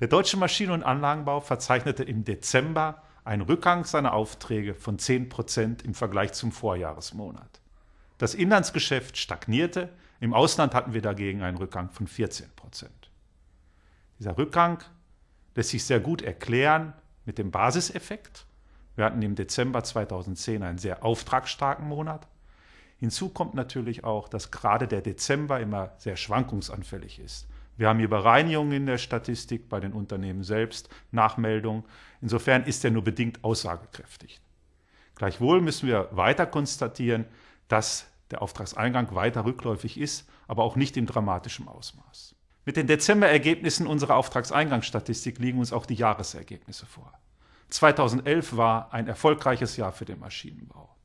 Der deutsche Maschinen- und Anlagenbau verzeichnete im Dezember einen Rückgang seiner Aufträge von 10 Prozent im Vergleich zum Vorjahresmonat. Das Inlandsgeschäft stagnierte, im Ausland hatten wir dagegen einen Rückgang von 14 Prozent. Dieser Rückgang lässt sich sehr gut erklären mit dem Basiseffekt. Wir hatten im Dezember 2010 einen sehr auftragsstarken Monat. Hinzu kommt natürlich auch, dass gerade der Dezember immer sehr schwankungsanfällig ist. Wir haben hier Bereinigungen in der Statistik bei den Unternehmen selbst, Nachmeldungen. Insofern ist er nur bedingt aussagekräftig. Gleichwohl müssen wir weiter konstatieren, dass der Auftragseingang weiter rückläufig ist, aber auch nicht in dramatischem Ausmaß. Mit den Dezemberergebnissen unserer Auftragseingangsstatistik liegen uns auch die Jahresergebnisse vor. 2011 war ein erfolgreiches Jahr für den Maschinenbau.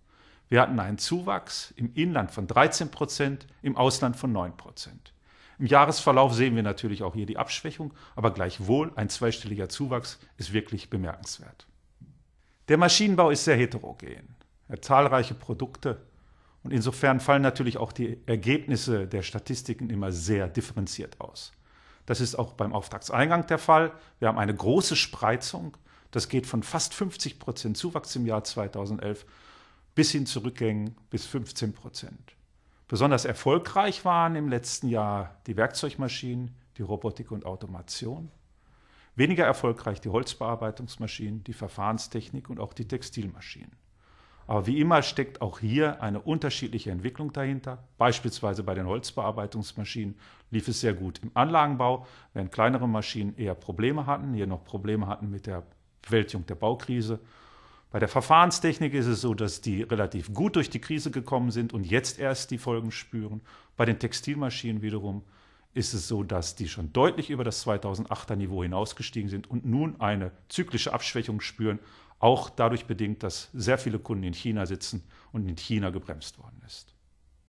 Wir hatten einen Zuwachs im Inland von 13 Prozent, im Ausland von 9 Prozent. Im Jahresverlauf sehen wir natürlich auch hier die Abschwächung, aber gleichwohl ein zweistelliger Zuwachs ist wirklich bemerkenswert. Der Maschinenbau ist sehr heterogen. Er hat zahlreiche Produkte und insofern fallen natürlich auch die Ergebnisse der Statistiken immer sehr differenziert aus. Das ist auch beim Auftragseingang der Fall. Wir haben eine große Spreizung. Das geht von fast 50 Prozent Zuwachs im Jahr 2011 bis hin zu Rückgängen bis 15 Prozent. Besonders erfolgreich waren im letzten Jahr die Werkzeugmaschinen, die Robotik und Automation. Weniger erfolgreich die Holzbearbeitungsmaschinen, die Verfahrenstechnik und auch die Textilmaschinen. Aber wie immer steckt auch hier eine unterschiedliche Entwicklung dahinter. Beispielsweise bei den Holzbearbeitungsmaschinen lief es sehr gut im Anlagenbau, während kleinere Maschinen eher Probleme hatten, hier noch Probleme hatten mit der Bewältigung der Baukrise bei der Verfahrenstechnik ist es so, dass die relativ gut durch die Krise gekommen sind und jetzt erst die Folgen spüren. Bei den Textilmaschinen wiederum ist es so, dass die schon deutlich über das 2008er Niveau hinausgestiegen sind und nun eine zyklische Abschwächung spüren, auch dadurch bedingt, dass sehr viele Kunden in China sitzen und in China gebremst worden ist.